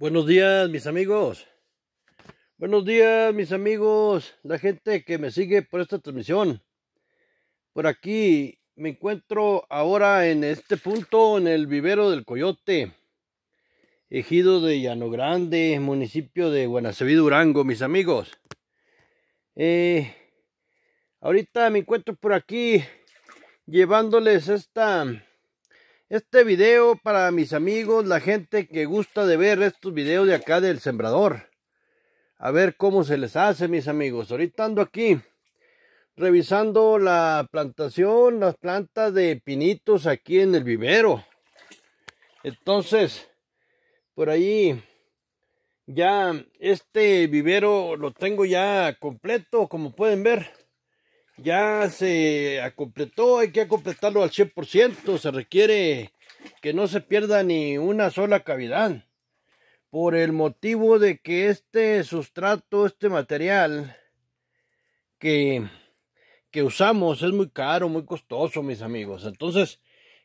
Buenos días, mis amigos. Buenos días, mis amigos, la gente que me sigue por esta transmisión. Por aquí me encuentro ahora en este punto, en el vivero del Coyote, ejido de Llano Grande, municipio de Guanaceví, Durango, mis amigos. Eh, ahorita me encuentro por aquí llevándoles esta este video para mis amigos, la gente que gusta de ver estos videos de acá del sembrador. A ver cómo se les hace, mis amigos. Ahorita ando aquí revisando la plantación, las plantas de pinitos aquí en el vivero. Entonces, por ahí ya este vivero lo tengo ya completo, como pueden ver ya se completó, hay que completarlo al 100%, se requiere que no se pierda ni una sola cavidad, por el motivo de que este sustrato, este material que, que usamos es muy caro, muy costoso, mis amigos. Entonces,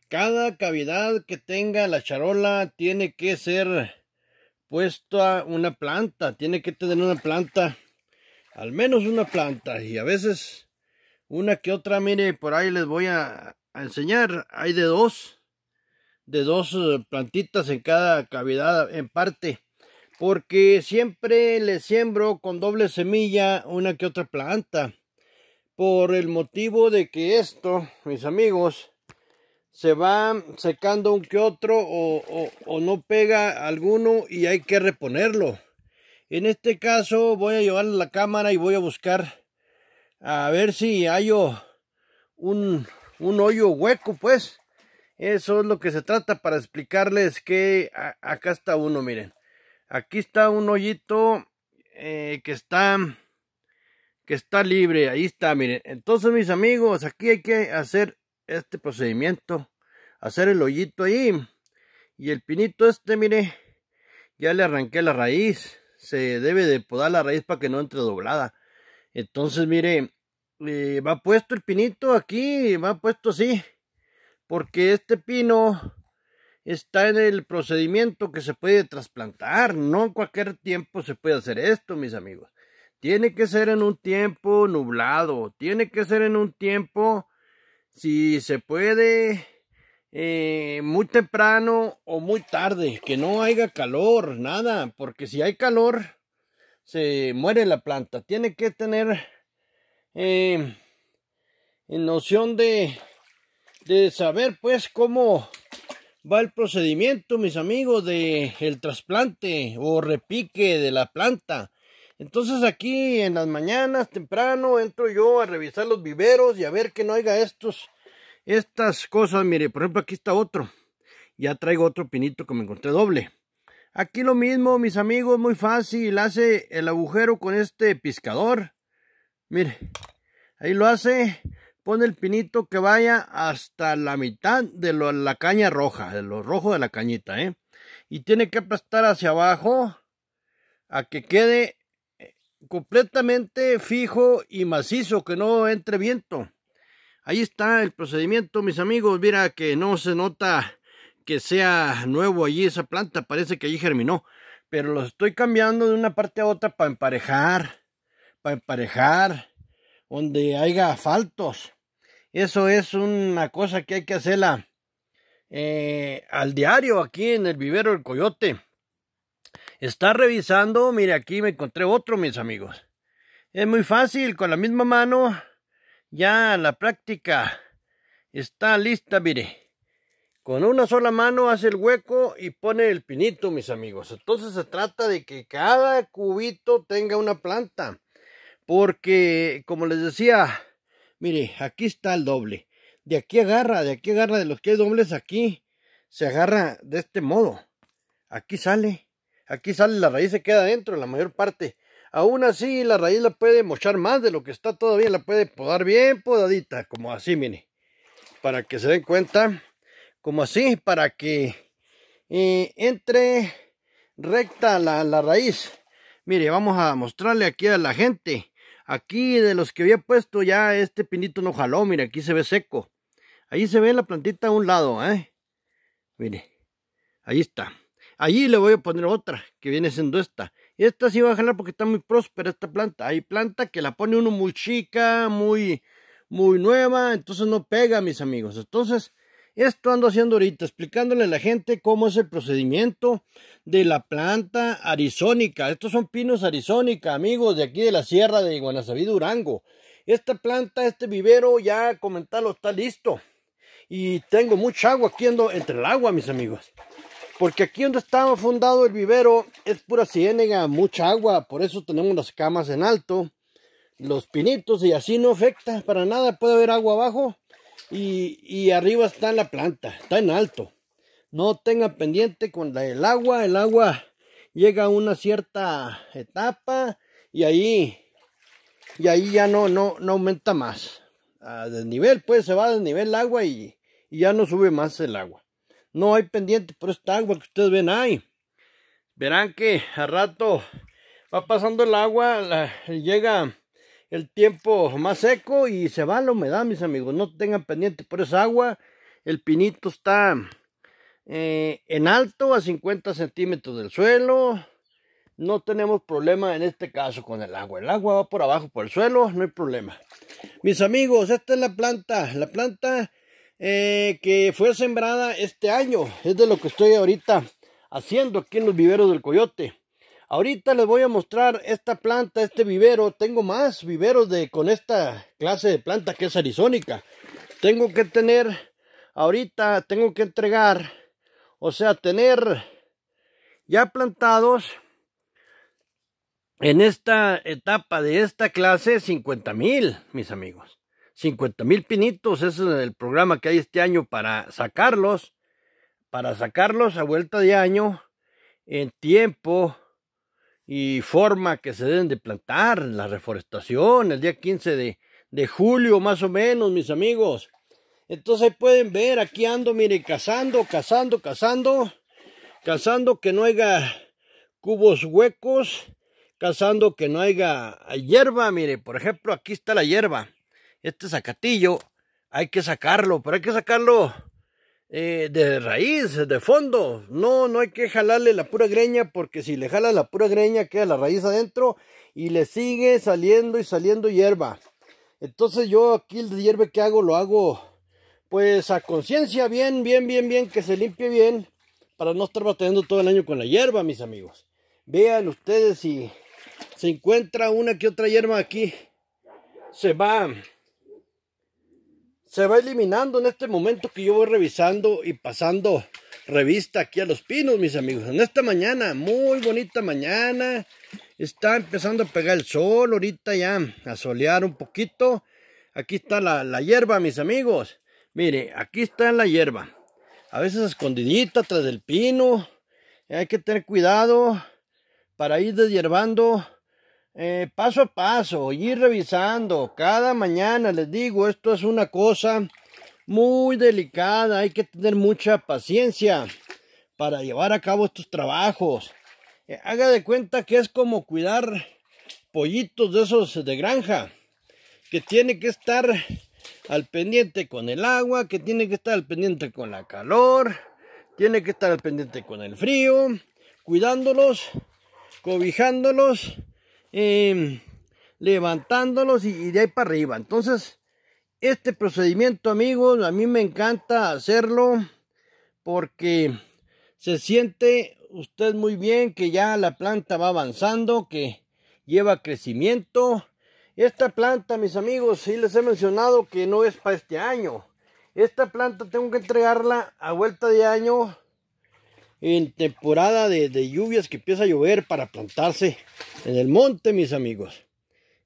cada cavidad que tenga la charola tiene que ser puesta una planta, tiene que tener una planta, al menos una planta, y a veces una que otra, mire, por ahí les voy a, enseñar. Hay de dos, de dos eh, plantitas en cada cavidad en parte. Porque siempre le siembro con doble semilla una que otra planta. Por el motivo de que esto, mis amigos, se va secando un que otro o, no pega alguno y hay que reponerlo. En este caso voy a llevar la cámara y voy a buscar a ver si hay un, hoyo hueco, pues. Eso es lo que se trata para explicarles que acá está uno, miren. Aquí está un hoyito eh, que está que está libre. Ahí está, miren. Entonces, mis amigos, aquí hay que hacer este procedimiento. Hacer el hoyito ahí. Y el pinito este, miren, ya le arranqué la raíz. Se debe de podar la raíz para que no entre doblada. Entonces, miren. Eh, va puesto el pinito aquí, va puesto así, porque este pino está en el procedimiento que se puede trasplantar, no en cualquier tiempo se puede hacer esto, mis amigos. Tiene que ser en un tiempo nublado, tiene que ser en un tiempo, si se puede, eh, muy temprano o muy tarde, que no haya calor, nada, porque si hay calor, se muere la planta. Tiene que tener eh, en noción de, de saber pues cómo va el procedimiento, mis amigos, de el trasplante o repique de la planta. Entonces aquí en las mañanas temprano entro yo a revisar los viveros y a ver que no haya estos, estas cosas. Mire, por ejemplo aquí está otro. Ya traigo otro pinito que me encontré doble. Aquí lo mismo, mis amigos, muy fácil. Hace el agujero con este pescador Mire, ahí lo hace, pone el pinito que vaya hasta la mitad de la caña roja, de lo rojo de la cañita, ¿eh? Y tiene que aplastar hacia abajo a que quede eh, completamente fijo y macizo, que no entre viento. Ahí está el procedimiento, mis amigos. Mira que no se nota que sea nuevo allí esa planta, parece que allí germinó. Pero lo estoy cambiando de una parte a otra para emparejar para emparejar, donde haya faltos. Eso es una cosa que hay que hacerla eh, al diario aquí en el vivero del coyote. Está revisando, mire aquí me encontré otro mis amigos. Es muy fácil, con la misma mano, ya la práctica está lista, mire. Con una sola mano hace el hueco y pone el pinito, mis amigos. Entonces se trata de que cada cubito tenga una planta. Porque, como les decía, mire, aquí está el doble. De aquí agarra, de aquí agarra, de los que hay dobles aquí, se agarra de este modo. Aquí sale, aquí sale, la raíz se queda dentro, la mayor parte. Aún así, la raíz la puede mochar más de lo que está todavía, la puede podar bien podadita, como así, mire. Para que se den cuenta, como así, para que eh, entre recta la raíz. Mire, vamos a mostrarle aquí a la gente Aquí de los que había puesto ya este pinito no jaló, Mira, aquí se ve seco. Allí se ve la plantita a un lado, ¿eh? Mire, ahí está. Allí le voy a poner otra, que viene siendo esta. Y esta sí va a jalar porque está muy próspera esta planta. Hay planta que la pone uno muy chica, muy, muy nueva, entonces no pega, mis amigos. Entonces, esto ando haciendo ahorita, explicándole a la gente cómo es el procedimiento de la planta arizónica. Estos son pinos arizónica, amigos, de aquí de la sierra de Guanajuato, Durango. Esta planta, este vivero, ya comentarlo, está listo. Y tengo mucha agua aquí ando entre el agua, mis amigos. Porque aquí donde estaba fundado el vivero es pura ciénaga, mucha agua. Por eso tenemos las camas en alto, los pinitos y así no afecta para nada. Puede haber agua abajo y, arriba está la planta, está en alto. No tenga pendiente con el agua, el agua llega a una cierta etapa y ahí y ahí ya no, no, no aumenta más. A nivel, pues se va a nivel el agua y, ya no sube más el agua. No hay pendiente por esta agua que ustedes ven ahí. Verán que a rato va pasando el agua, llega el tiempo más seco y se va la humedad, mis amigos. No tengan pendiente por esa agua. El pinito está eh, en alto, a 50 centímetros del suelo. No tenemos problema en este caso con el agua. El agua va por abajo, por el suelo, no hay problema. Mis amigos, esta es la planta. La planta eh, que fue sembrada este año. Es de lo que estoy ahorita haciendo aquí en los viveros del coyote. Ahorita les voy a mostrar esta planta, este vivero. Tengo más viveros de, con esta clase de planta que es arizónica. Tengo que tener, ahorita tengo que entregar, o sea, tener ya plantados en esta etapa de esta clase 50 mil, mis amigos. 50 mil pinitos, ese es el programa que hay este año para sacarlos, para sacarlos a vuelta de año en tiempo y forma que se deben de plantar, la reforestación, el día 15 de, julio más o menos, mis amigos. Entonces pueden ver, aquí ando, mire, cazando, cazando, cazando, cazando que no haya cubos huecos, cazando que no haya hierba, mire, por ejemplo, aquí está la hierba. Este zacatillo hay que sacarlo, pero hay que sacarlo eh, de raíz, de fondo. No, no hay que jalarle la pura greña porque si le jala la pura greña queda la raíz adentro y le sigue saliendo y saliendo hierba. Entonces yo aquí el hierba que hago lo hago pues a conciencia, bien, bien, bien, bien, que se limpie bien para no estar batallando todo el año con la hierba, mis amigos. Vean ustedes si se encuentra una que otra hierba aquí. Se va se va eliminando en este momento que yo voy revisando y pasando revista aquí a los pinos, mis amigos. En esta mañana, muy bonita mañana. Está empezando a pegar el sol, ahorita ya a solear un poquito. Aquí está la, hierba, mis amigos. Mire, aquí está la hierba. A veces escondidita tras del pino. Hay que tener cuidado para ir deshierbando. Eh, paso a paso, ir revisando. Cada mañana les digo, esto es una cosa muy delicada, hay que tener mucha paciencia para llevar a cabo estos trabajos. Eh, haga de cuenta que es como cuidar pollitos de esos de granja, que tiene que estar al pendiente con el agua, que tiene que estar al pendiente con la calor, tiene que estar al pendiente con el frío, cuidándolos, cobijándolos Em, levantándolos y, de ahí para arriba. Entonces, este procedimiento, amigos, a mí me encanta hacerlo porque se siente usted muy bien que ya la planta va avanzando, que lleva crecimiento. Esta planta, mis amigos, sí les he mencionado que no es para este año. Esta planta tengo que entregarla a vuelta de año en temporada de, lluvias que empieza a llover para plantarse en el monte, mis amigos.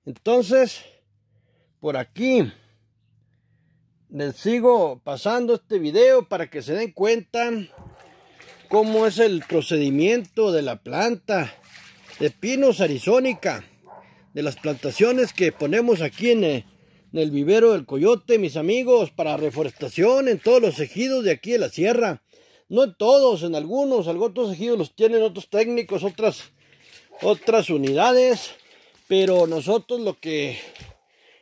Entonces, por aquí les sigo pasando este video para que se den cuenta cómo es el procedimiento de la planta de pinos arizónica, de las plantaciones que ponemos aquí en el, eh, en el vivero del coyote, mis amigos, para reforestación en todos los ejidos de aquí de la sierra no en todos, en algunos, algunos ejidos los tienen otros técnicos, otras, otras unidades, pero nosotros lo que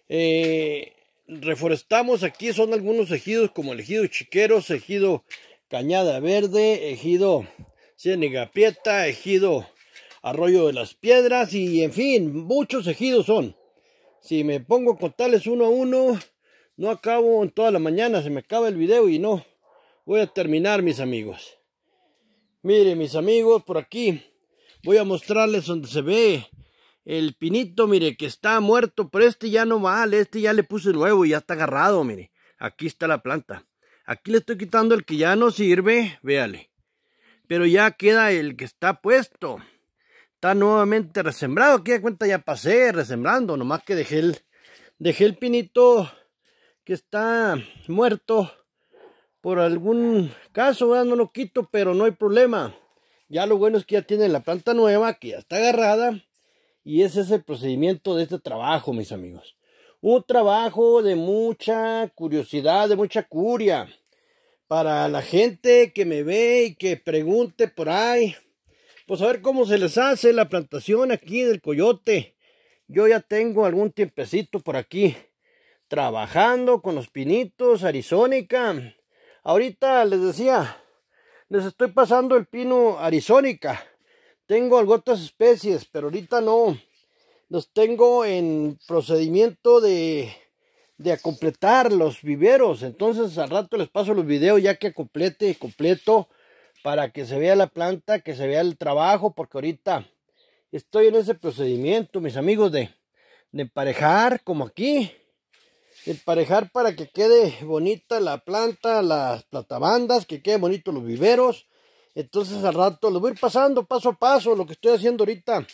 eh, reforestamos aquí son algunos ejidos como el ejido Chiqueros, ejido Cañada Verde, ejido Ciénega ejido Arroyo de las Piedras y en fin, muchos ejidos son. Si me pongo a contarles uno a uno, no acabo en toda la mañana, se me acaba el video y no, voy a terminar, mis amigos. Mire, mis amigos, por aquí voy a mostrarles donde se ve el pinito, mire, que está muerto, pero este ya no vale, este ya le puse nuevo y ya está agarrado, mire. Aquí está la planta. Aquí le estoy quitando el que ya no sirve, véale. Pero ya queda el que está puesto. Está nuevamente resembrado, aquí cuenta ya pasé resembrando, nomás que dejé el, dejé el pinito que está muerto por algún caso, ¿verdad? no lo quito, pero no hay problema. Ya lo bueno es que ya tienen la planta nueva, que ya está agarrada. Y ese es el procedimiento de este trabajo, mis amigos. Un trabajo de mucha curiosidad, de mucha curia. Para la gente que me ve y que pregunte por ahí. Pues a ver cómo se les hace la plantación aquí del coyote. Yo ya tengo algún tiempecito por aquí. Trabajando con los pinitos, Arizónica Ahorita les decía, les estoy pasando el pino arizónica. Tengo algunas otras especies, pero ahorita no. Los tengo en procedimiento de, de completar los viveros. Entonces al rato les paso los videos ya que complete y completo para que se vea la planta, que se vea el trabajo, porque ahorita estoy en ese procedimiento, mis amigos, de, de emparejar como aquí emparejar para que quede bonita la planta, las platabandas, que quede bonito los viveros. Entonces al rato lo voy a ir pasando paso a paso lo que estoy haciendo ahorita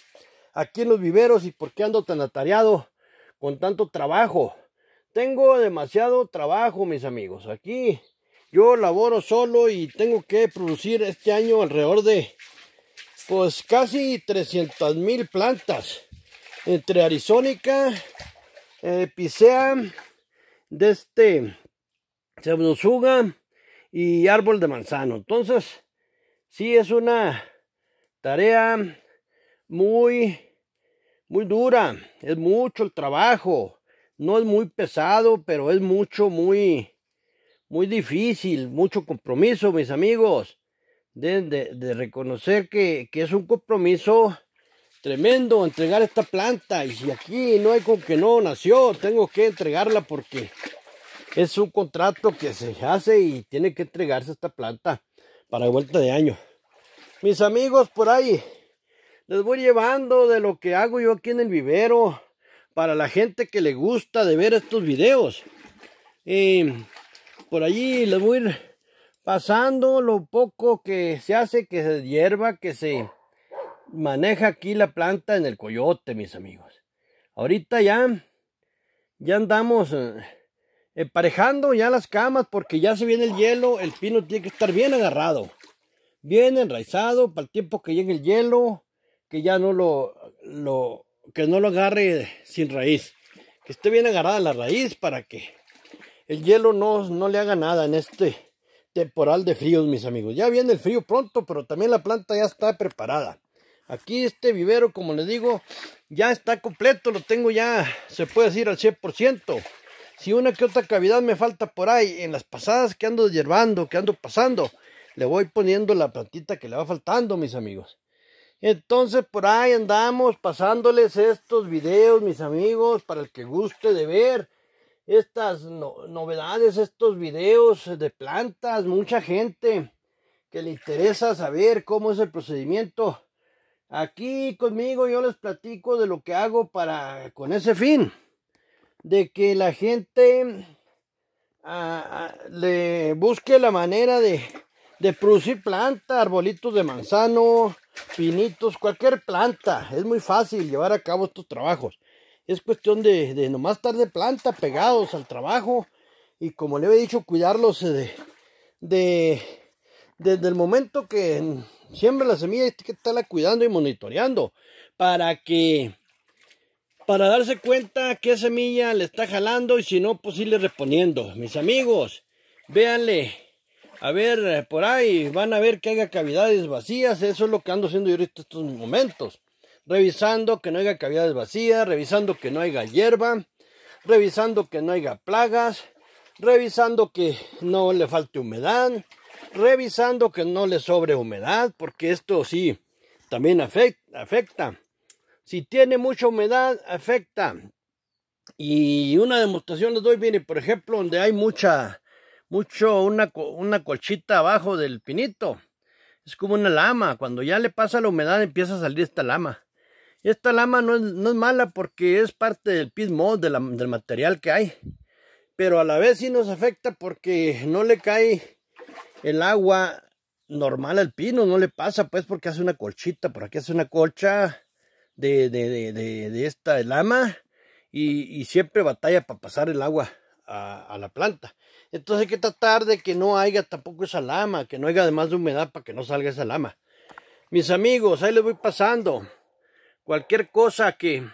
aquí en los viveros y por qué ando tan atareado con tanto trabajo. Tengo demasiado trabajo, mis amigos. Aquí yo laboro solo y tengo que producir este año alrededor de pues casi 300 mil plantas entre arizónica, eh, Pisea de este pseudosuga y árbol de manzano. Entonces, sí es una tarea muy, muy dura. Es mucho el trabajo. No es muy pesado, pero es mucho, muy, muy difícil, mucho compromiso, mis amigos. De, de, de reconocer que, que es un compromiso Tremendo entregar esta planta y aquí no hay con que no nació, tengo que entregarla porque es un contrato que se hace y tiene que entregarse esta planta para vuelta de año. Mis amigos por ahí, les voy llevando de lo que hago yo aquí en el vivero para la gente que le gusta de ver estos videos. por allí les voy pasando lo poco que se hace, que se hierva que se maneja aquí la planta en el coyote, mis amigos. Ahorita ya, ya andamos eh, emparejando ya las camas porque ya se viene el hielo, el pino tiene que estar bien agarrado, bien enraizado para el tiempo que llegue el hielo, que ya no lo, que no lo agarre sin raíz, que esté bien agarrada la raíz para que el hielo no, no le haga nada en este temporal de fríos, mis amigos. Ya viene el frío pronto, pero también la planta ya está preparada. Aquí este vivero, como les digo, ya está completo, lo tengo ya, se puede decir al 100%. Si una que otra cavidad me falta por ahí, en las pasadas que ando hierbando, que ando pasando, le voy poniendo la plantita que le va faltando, mis amigos. Entonces por ahí andamos pasándoles estos videos, mis amigos, para el que guste de ver estas novedades, estos videos de plantas, mucha gente que le interesa saber cómo es el procedimiento Aquí conmigo yo les platico de lo que hago para con ese fin, de que la gente ah, ah, le busque la manera de, producir planta, arbolitos de manzano, pinitos, cualquier planta. Es muy fácil llevar a cabo estos trabajos. Es cuestión de, de nomás estar de planta pegados al trabajo y como le he dicho, cuidarlos eh, de, de desde el momento que Siempre la semilla y hay que estarla cuidando y monitoreando para que para darse cuenta qué semilla le está jalando y si no, pues irle reponiendo. Mis amigos, véanle. A ver, por ahí van a ver que haya cavidades vacías. Eso es lo que ando haciendo yo ahorita estos momentos. Revisando que no haya cavidades vacías, revisando que no haya hierba, revisando que no haya plagas, revisando que no le falte humedad, revisando que no le sobre humedad, porque esto sí, también afecta, afecta. Si tiene mucha humedad, afecta. Y una demostración les doy, viene por ejemplo, donde hay mucha, mucho, una, una colchita abajo del pinito. Es como una lama, cuando ya le pasa la humedad empieza a salir esta lama. Esta lama no es, mala porque es parte del pismo del material que hay. Pero a la vez sí nos afecta porque no le cae el agua normal al pino, no le pasa pues porque hace una colchita, por aquí hace una colcha de, de, esta lama y, siempre batalla para pasar el agua a, la planta. Entonces hay que tratar de que no haya tampoco esa lama, que no haya además de humedad para que no salga esa lama. Mis amigos, ahí les voy pasando. Cualquier cosa que,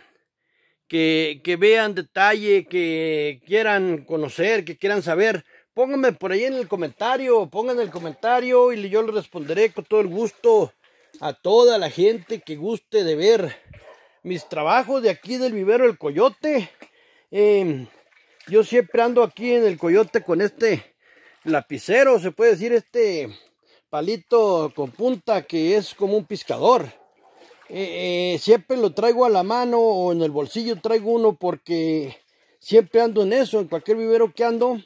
que vean detalle, que quieran conocer, que quieran saber, Pónganme por ahí en el comentario, pongan el comentario y yo le responderé con todo el gusto a toda la gente que guste de ver mis trabajos de aquí del vivero El Coyote. Em, yo siempre ando aquí en El Coyote con este lapicero, se puede decir este palito con punta que es como un pescador. Eh, eh, siempre lo traigo a la mano o en el bolsillo traigo uno porque siempre ando en eso, en cualquier vivero que ando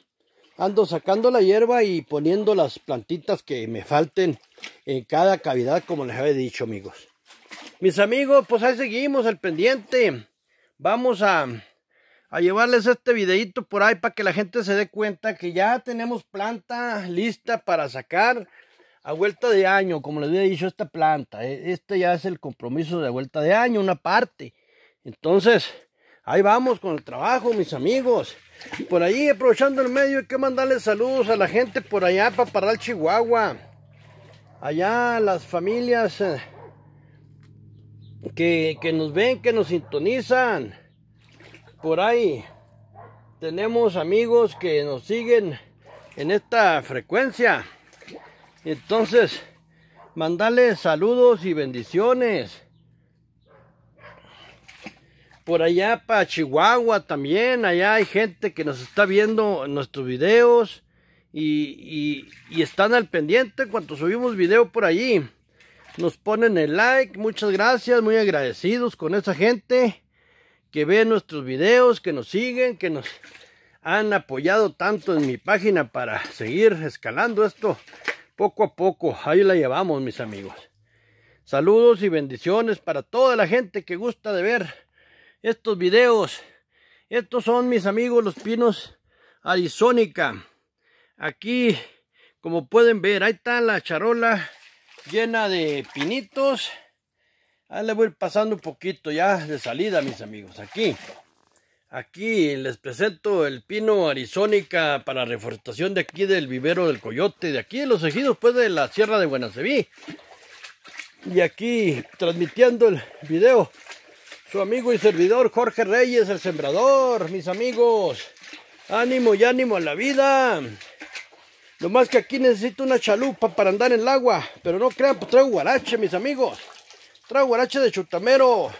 ando sacando la hierba y poniendo las plantitas que me falten en cada cavidad, como les había dicho, amigos. Mis amigos, pues ahí seguimos el pendiente. Vamos a, a llevarles este videito por ahí para que la gente se dé cuenta que ya tenemos planta lista para sacar a vuelta de año, como les había dicho, esta planta. E, este ya es el compromiso de vuelta de año, una parte. Entonces, ahí vamos con el trabajo, mis amigos. Por ahí, aprovechando el medio, hay que mandarle saludos a la gente por allá, para parar Chihuahua. Allá, las familias eh, que, que nos ven, que nos sintonizan. Por ahí, tenemos amigos que nos siguen en esta frecuencia. Entonces, mandarles saludos y bendiciones por allá para Chihuahua también, allá hay gente que nos está viendo nuestros videos y, y están al pendiente cuando subimos video por allí. Nos ponen el like, muchas gracias, muy agradecidos con esa gente que ve nuestros videos, que nos siguen, que nos han apoyado tanto en mi página para seguir escalando esto poco a poco. Ahí la llevamos, mis amigos. Saludos y bendiciones para toda la gente que gusta de ver estos videos. Estos son mis amigos los pinos arizónica. Aquí, como pueden ver, ahí está la charola llena de pinitos. Ahí le voy pasando un poquito ya de salida, mis amigos. Aquí, aquí les presento el pino arizónica para reforestación de aquí del vivero del coyote. De aquí, de los ejidos, pues de la sierra de Buenaceví. Y aquí, transmitiendo el video su amigo y servidor Jorge Reyes, el sembrador, mis amigos. Ánimo y ánimo a la vida. Lo más que aquí necesito una chalupa para andar en el agua. Pero no crean, pues traigo guarache, mis amigos. Traigo guarache de chutamero.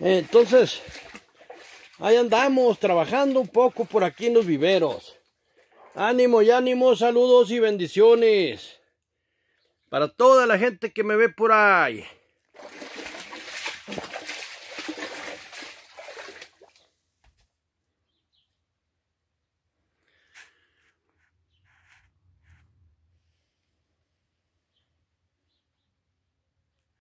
Entonces, ahí andamos trabajando un poco por aquí en los viveros. Ánimo y ánimo, saludos y bendiciones. Para toda la gente que me ve por ahí.